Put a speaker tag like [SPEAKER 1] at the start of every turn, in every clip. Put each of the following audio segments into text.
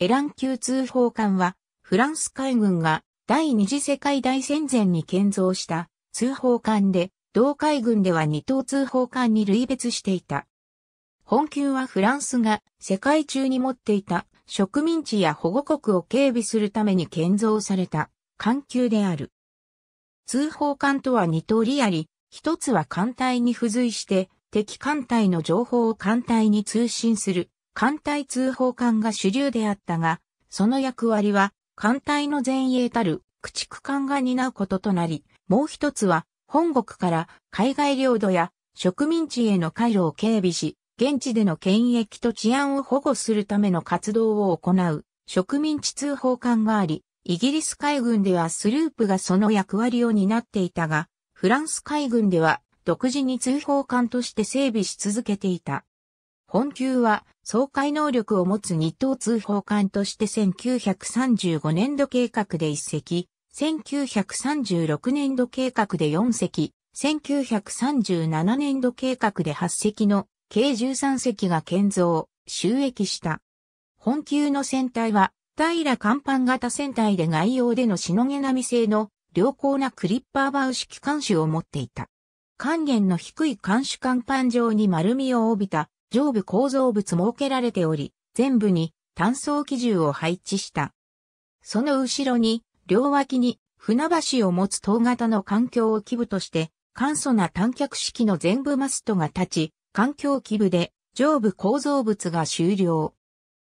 [SPEAKER 1] エラン級通報艦は、フランス海軍が第二次世界大戦前に建造した通報艦で、同海軍では二等通報艦に類別していた。本級はフランスが世界中に持っていた植民地や保護国を警備するために建造された艦級である。通報艦とは二通りあり、一つは艦隊に付随して敵艦隊の情報を艦隊に通信する艦隊通報艦が主流であったが、その役割は艦隊の前衛たる駆逐艦が担うこととなり、もう一つは本国から海外領土や植民地への回路を警備し、現地での権益と治安を保護するための活動を行う植民地通報艦があり、イギリス海軍ではスループがその役割を担っていたが、フランス海軍では独自に通報艦として整備し続けていた。本級は、総会能力を持つ日東通報艦として1935年度計画で1隻、1936年度計画で4隻、1937年度計画で8隻の計13隻が建造、収益した。本級の船体は、平甲板型船体で外洋でのしのげ並製の良好なクリッパーバウ式艦首を持っていた。艦元の低い艦首艦板上に丸みを帯びた上部構造物設けられており、全部に単層機銃を配置した。その後ろに、両脇に船橋を持つ塔型の環境を基部として、簡素な短脚式の全部マストが立ち、環境基部で上部構造物が終了。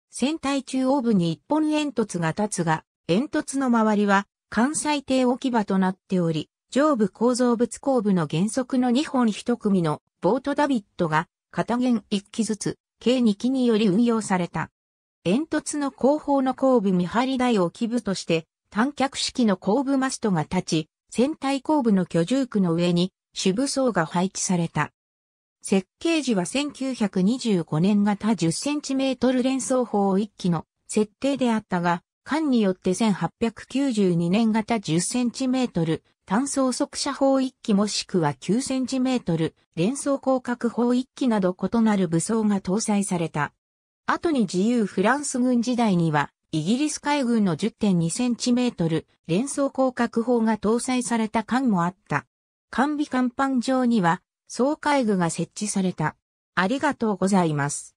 [SPEAKER 1] 船体中央部に一本煙突が立つが、煙突の周りは関西艇置き場となっており、上部構造物後部の原則の2本1組のボートダビットが片弦1機ずつ、計2機により運用された。煙突の後方の後部見張り台を基部として、単脚式の後部マストが立ち、船体後部の居住区の上に主部層が配置された。設計時は1925年型 10cm 連装砲1機の設定であったが、艦によって1892年型 10cm 単層速射砲1機もしくは 9cm 連装広角砲1機など異なる武装が搭載された。後に自由フランス軍時代にはイギリス海軍の 10.2cm 連装広角砲が搭載された艦もあった。艦尾甲板上には総海具が設置された。ありがとうございます。